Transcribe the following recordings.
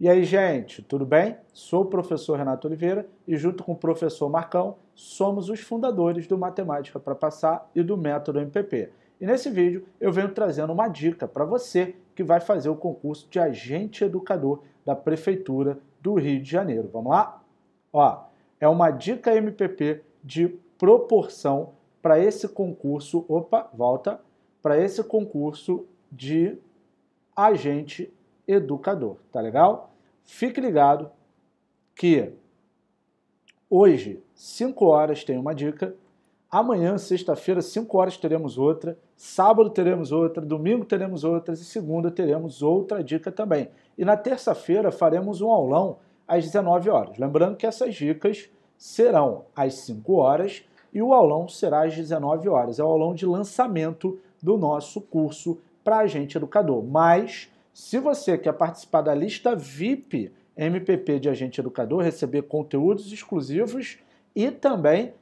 E aí, gente, tudo bem? Sou o professor Renato Oliveira e, junto com o professor Marcão, somos os fundadores do Matemática para Passar e do Método MPP. E nesse vídeo eu venho trazendo uma dica para você que vai fazer o concurso de agente educador da Prefeitura do Rio de Janeiro. Vamos lá? Ó, é uma dica MPP de proporção para esse concurso. Opa, volta. Para esse concurso de agente educador, tá legal? Fique ligado que hoje, 5 horas, tem uma dica. Amanhã, sexta-feira, 5 horas, teremos outra. Sábado teremos outra, domingo teremos outras e segunda teremos outra dica também. E na terça-feira faremos um aulão às 19 horas. Lembrando que essas dicas serão às 5 horas e o aulão será às 19 horas. É o aulão de lançamento do nosso curso para agente educador. Mas se você quer participar da lista VIP MPP de Agente Educador, receber conteúdos exclusivos e também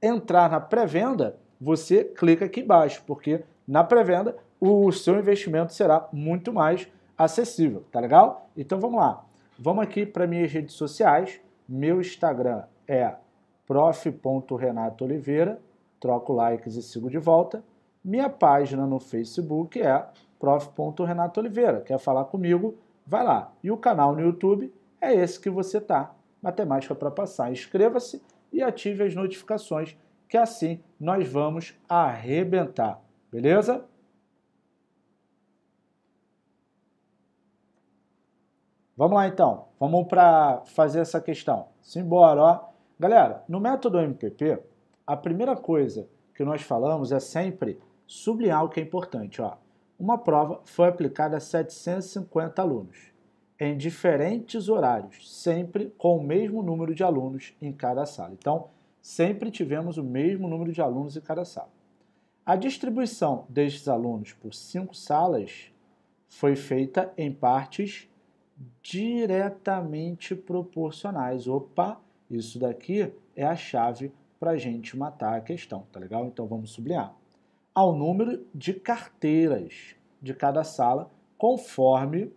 entrar na pré-venda, você clica aqui embaixo, porque na pré-venda o seu investimento será muito mais acessível, tá legal? Então vamos lá. Vamos aqui para minhas redes sociais. Meu Instagram é prof.renatooliveira. Troco likes e sigo de volta. Minha página no Facebook é prof.renato Oliveira. Quer falar comigo? Vai lá. E o canal no YouTube é esse que você tá. Matemática para passar. Inscreva-se e ative as notificações, que assim nós vamos arrebentar. Beleza? Vamos lá então, vamos para fazer essa questão. Simbora, ó. Galera, no método MPP, a primeira coisa que nós falamos é sempre sublinhar o que é importante. Ó. Uma prova foi aplicada a 750 alunos, em diferentes horários, sempre com o mesmo número de alunos em cada sala. Então, sempre tivemos o mesmo número de alunos em cada sala. A distribuição destes alunos por cinco salas foi feita em partes diretamente proporcionais. Opa, isso daqui é a chave para a gente matar a questão, tá legal? Então vamos sublinhar ao número de carteiras de cada sala, conforme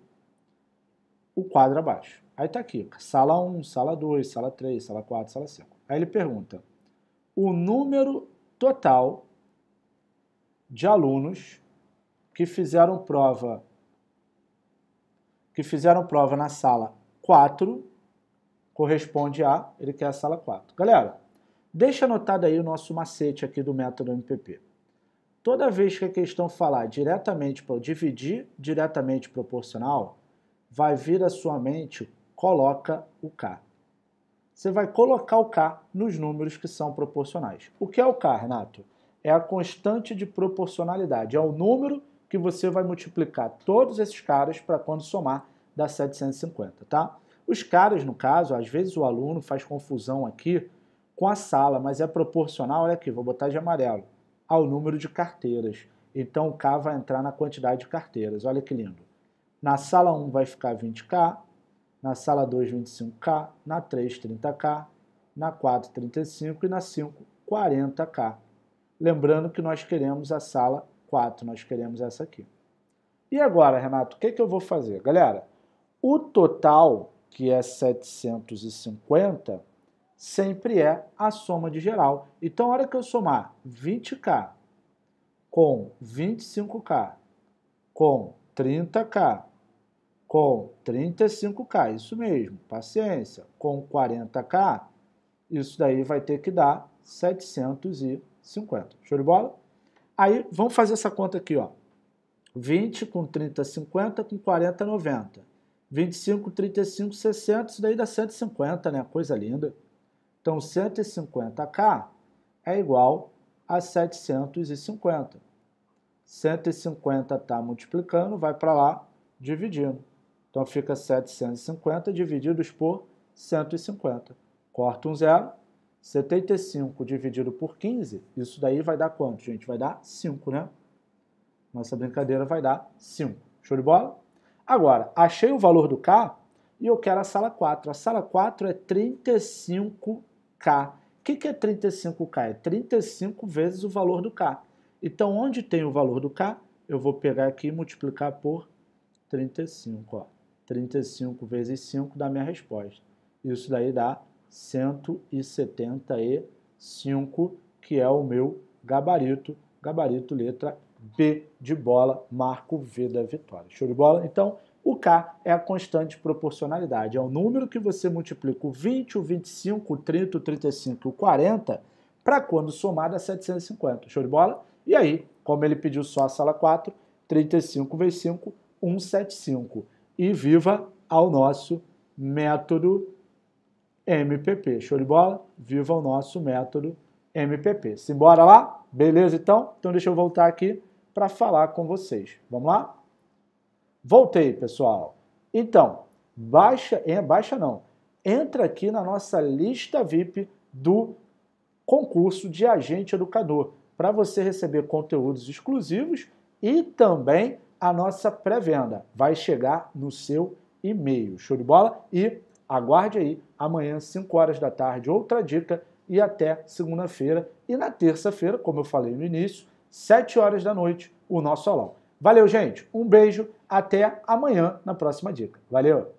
o quadro abaixo. Aí está aqui, sala 1, sala 2, sala 3, sala 4, sala 5. Aí ele pergunta, o número total de alunos que fizeram prova que fizeram prova na sala 4 corresponde a, ele quer a sala 4. Galera, deixa anotado aí o nosso macete aqui do método MPP. Toda vez que a questão falar diretamente para dividir, diretamente proporcional, vai vir à sua mente coloca o K. Você vai colocar o K nos números que são proporcionais. O que é o K, Renato? É a constante de proporcionalidade. É o número que você vai multiplicar todos esses caras para quando somar dá 750, tá? Os caras, no caso, às vezes o aluno faz confusão aqui com a sala, mas é proporcional, olha aqui, vou botar de amarelo ao número de carteiras. Então o K vai entrar na quantidade de carteiras. Olha que lindo. Na sala 1 vai ficar 20K, na sala 2, 25K, na 3, 30K, na 4, 35 e na 5, 40K. Lembrando que nós queremos a sala 4, nós queremos essa aqui. E agora, Renato, o que, que eu vou fazer? Galera, o total, que é 750, sempre é a soma de geral. Então, a hora que eu somar 20K com 25K com 30K com 35K, isso mesmo, paciência, com 40K, isso daí vai ter que dar 750. Show de bola? Aí, vamos fazer essa conta aqui, ó. 20 com 30, 50, com 40, 90. 25, 35, 60, isso daí dá 150, né? Coisa linda. Então, 150K é igual a 750. 150 está multiplicando, vai para lá, dividindo. Então, fica 750 divididos por 150. Corta um zero, 75 dividido por 15, isso daí vai dar quanto, gente? Vai dar 5, né? Nossa brincadeira vai dar 5. Show de bola? Agora, achei o valor do K e eu quero a sala 4. A sala 4 é 35 K. O que, que é 35K? É 35 vezes o valor do K. Então, onde tem o valor do K, eu vou pegar aqui e multiplicar por 35. Ó. 35 vezes 5 dá minha resposta. Isso daí dá 175, que é o meu gabarito. Gabarito letra B de bola, marco V da vitória. Show de bola? Então, o K é a constante proporcionalidade, é o número que você multiplica o 20, o 25, o 30, o 35 e o 40 para quando somado é 750. Show de bola? E aí, como ele pediu só a sala 4, 35 vezes 5, 175. E viva ao nosso método MPP. Show de bola? Viva o nosso método MPP. Simbora lá? Beleza então? Então deixa eu voltar aqui para falar com vocês. Vamos lá? Voltei, pessoal. Então, baixa, é, baixa não. Entra aqui na nossa lista VIP do concurso de agente educador para você receber conteúdos exclusivos e também a nossa pré-venda. Vai chegar no seu e-mail. Show de bola? E aguarde aí amanhã, 5 horas da tarde, outra dica e até segunda-feira. E na terça-feira, como eu falei no início, 7 horas da noite, o nosso alô. Valeu, gente. Um beijo. Até amanhã na próxima dica. Valeu!